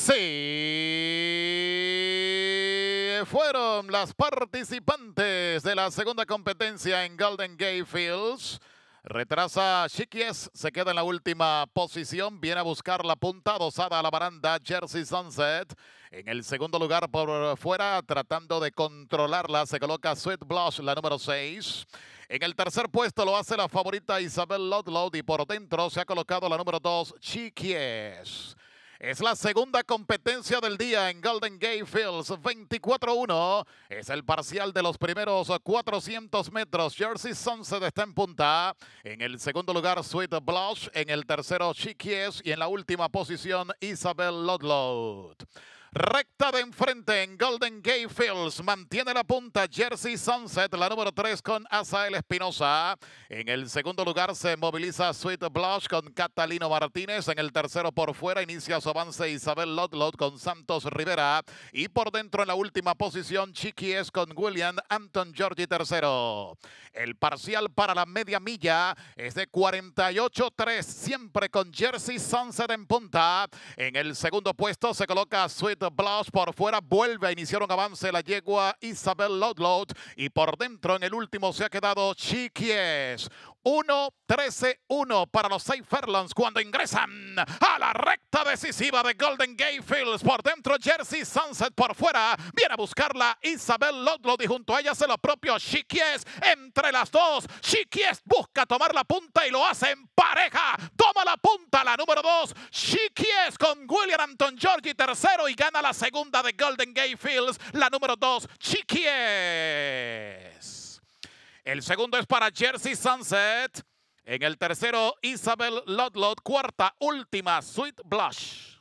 Sí, fueron las participantes de la segunda competencia en Golden Gate Fields. Retrasa Chiquies, se queda en la última posición, viene a buscar la punta dosada a la baranda Jersey Sunset. En el segundo lugar por fuera, tratando de controlarla, se coloca Sweet Blush, la número 6. En el tercer puesto lo hace la favorita Isabel Ludlow y por dentro se ha colocado la número 2, Chiquies. Es la segunda competencia del día en Golden Gate Fields, 24-1. Es el parcial de los primeros 400 metros. Jersey Sunset está en punta. En el segundo lugar, Sweet Blush. En el tercero, Chiquies. Y en la última posición, Isabel Ludlow. Recta de enfrente en Golden Gate Fields. Mantiene la punta Jersey Sunset, la número 3 con Asael Espinosa. En el segundo lugar se moviliza Sweet Blush con Catalino Martínez. En el tercero por fuera inicia su avance Isabel Lotlot con Santos Rivera. Y por dentro en la última posición Chiqui es con William Anton Giorgi tercero. El parcial para la media milla es de 48-3, siempre con Jersey Sunset en punta. En el segundo puesto se coloca Sweet Blas por fuera vuelve a iniciar un avance la yegua Isabel Ludlow y por dentro en el último se ha quedado Chiquies. 1-13-1 para los seis Fairlands cuando ingresan a la recta decisiva de Golden Gate Fields. Por dentro Jersey Sunset por fuera. Viene a buscarla Isabel Lodlod y junto a ella se lo propio Chiquies. Entre las dos, Chiquies busca tomar la punta y lo hace en pareja apunta la número 2, es con William Anton Georgi tercero y gana la segunda de Golden Gate Fields, la número 2, Chiquies. El segundo es para Jersey Sunset. En el tercero, Isabel Ludlow, cuarta, última, Sweet Blush.